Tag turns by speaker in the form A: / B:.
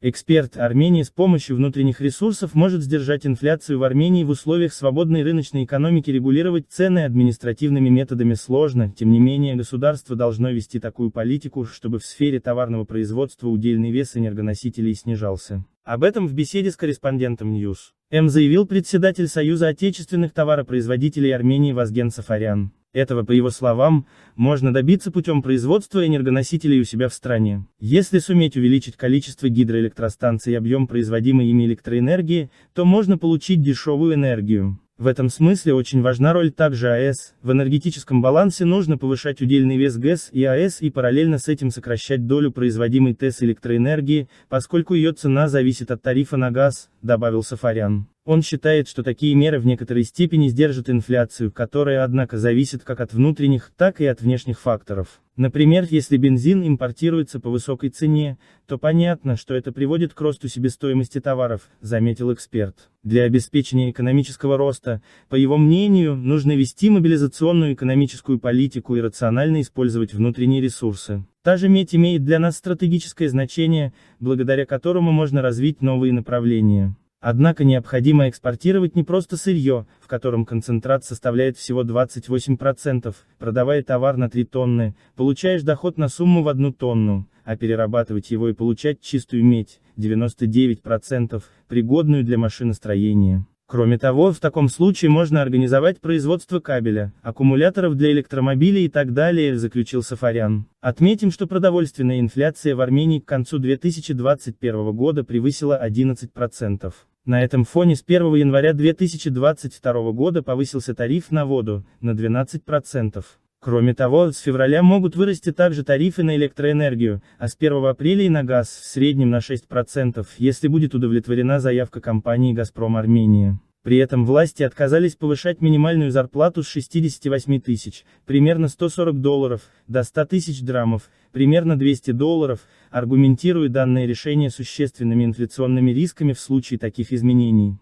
A: Эксперт Армении с помощью внутренних ресурсов может сдержать инфляцию в Армении в условиях свободной рыночной экономики регулировать цены административными методами сложно, тем не менее государство должно вести такую политику, чтобы в сфере товарного производства удельный вес энергоносителей снижался. Об этом в беседе с корреспондентом Ньюс. М заявил председатель Союза отечественных товаропроизводителей Армении Вазген Сафарян. Этого, по его словам, можно добиться путем производства энергоносителей у себя в стране. Если суметь увеличить количество гидроэлектростанций и объем производимой ими электроэнергии, то можно получить дешевую энергию. В этом смысле очень важна роль также АЭС, в энергетическом балансе нужно повышать удельный вес ГЭС и АЭС и параллельно с этим сокращать долю производимой ТЭС электроэнергии, поскольку ее цена зависит от тарифа на газ, добавил Сафарян. Он считает, что такие меры в некоторой степени сдержат инфляцию, которая однако зависит как от внутренних, так и от внешних факторов. Например, если бензин импортируется по высокой цене, то понятно, что это приводит к росту себестоимости товаров, заметил эксперт. Для обеспечения экономического роста, по его мнению, нужно вести мобилизационную экономическую политику и рационально использовать внутренние ресурсы. Та же медь имеет для нас стратегическое значение, благодаря которому можно развить новые направления. Однако необходимо экспортировать не просто сырье, в котором концентрат составляет всего 28%, продавая товар на 3 тонны, получаешь доход на сумму в 1 тонну, а перерабатывать его и получать чистую медь, 99%, пригодную для машиностроения. Кроме того, в таком случае можно организовать производство кабеля, аккумуляторов для электромобилей и так далее, заключил Сафарян. Отметим, что продовольственная инфляция в Армении к концу 2021 года превысила 11%. На этом фоне с 1 января 2022 года повысился тариф на воду, на 12%. Кроме того, с февраля могут вырасти также тарифы на электроэнергию, а с 1 апреля и на газ, в среднем на 6%, если будет удовлетворена заявка компании «Газпром Армения». При этом власти отказались повышать минимальную зарплату с 68 тысяч, примерно 140 долларов, до 100 тысяч драмов, примерно 200 долларов, аргументируя данное решение существенными инфляционными рисками в случае таких изменений.